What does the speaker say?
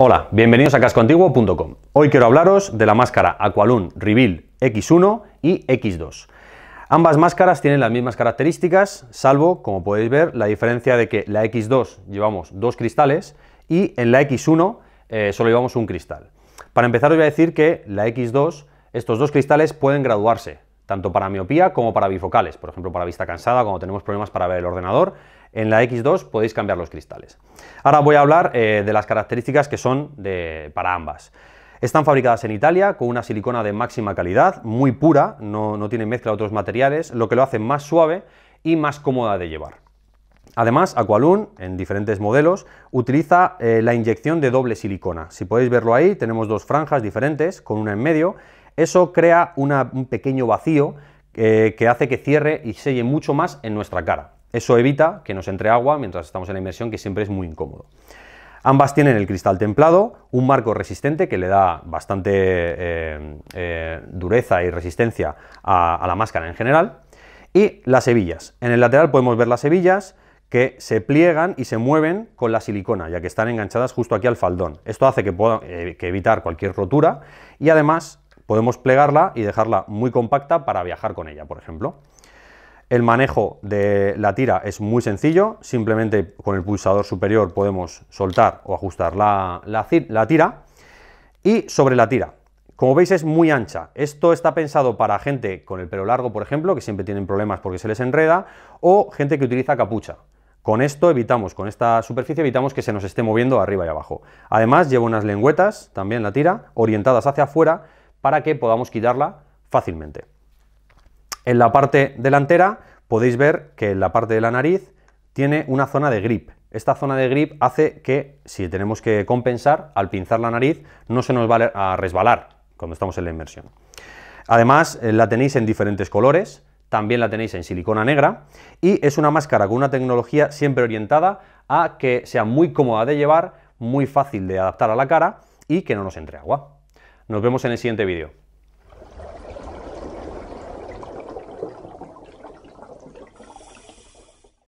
Hola, bienvenidos a cascoantiguo.com. Hoy quiero hablaros de la máscara Aqualun Reveal X1 y X2. Ambas máscaras tienen las mismas características, salvo, como podéis ver, la diferencia de que la X2 llevamos dos cristales y en la X1 eh, solo llevamos un cristal. Para empezar os voy a decir que la X2, estos dos cristales pueden graduarse, tanto para miopía como para bifocales, por ejemplo para vista cansada, cuando tenemos problemas para ver el ordenador, en la X2 podéis cambiar los cristales. Ahora voy a hablar eh, de las características que son para ambas. Están fabricadas en Italia con una silicona de máxima calidad, muy pura, no, tiene mezcla de otros materiales, lo que lo hace más suave y más cómoda de llevar. Además, Aqualun, en diferentes modelos, utiliza eh, la inyección de doble silicona. Si podéis verlo ahí, tenemos dos franjas diferentes, con una en medio. Eso crea un pequeño vacío eh, que hace que cierre y selle mucho más en nuestra cara. Eso evita que nos entre agua mientras estamos en la inmersión, que siempre es muy incómodo. Ambas tienen el cristal templado, un marco resistente que le da bastante eh, eh, dureza y resistencia a, la máscara en general, y las hebillas. En el lateral podemos ver las hebillas, que se pliegan y se mueven con la silicona, ya que están enganchadas justo aquí al faldón. Esto hace que pueda eh, que evitar cualquier rotura y además podemos plegarla y dejarla muy compacta para viajar con ella, por ejemplo. El manejo de la tira es muy sencillo, simplemente con el pulsador superior podemos soltar o ajustar la, tira. Y sobre la tira, como veis es muy ancha. Esto está pensado para gente con el pelo largo, por ejemplo, que siempre tienen problemas porque se les enreda, o gente que utiliza capucha. Con esto evitamos, con esta superficie evitamos que se nos esté moviendo arriba y abajo. Además lleva unas lengüetas, también la tira, orientadas hacia afuera para que podamos quitarla fácilmente. En la parte delantera podéis ver que en la parte de la nariz tiene una zona de grip. Esta zona de grip hace que si tenemos que compensar al pinzar la nariz no se nos va a resbalar cuando estamos en la inmersión. Además eh, la tenéis en diferentes colores, también la tenéis en silicona negra y es una máscara con una tecnología siempre orientada a que sea muy cómoda de llevar, muy fácil de adaptar a la cara y que no nos entre agua. Nos vemos en el siguiente vídeo.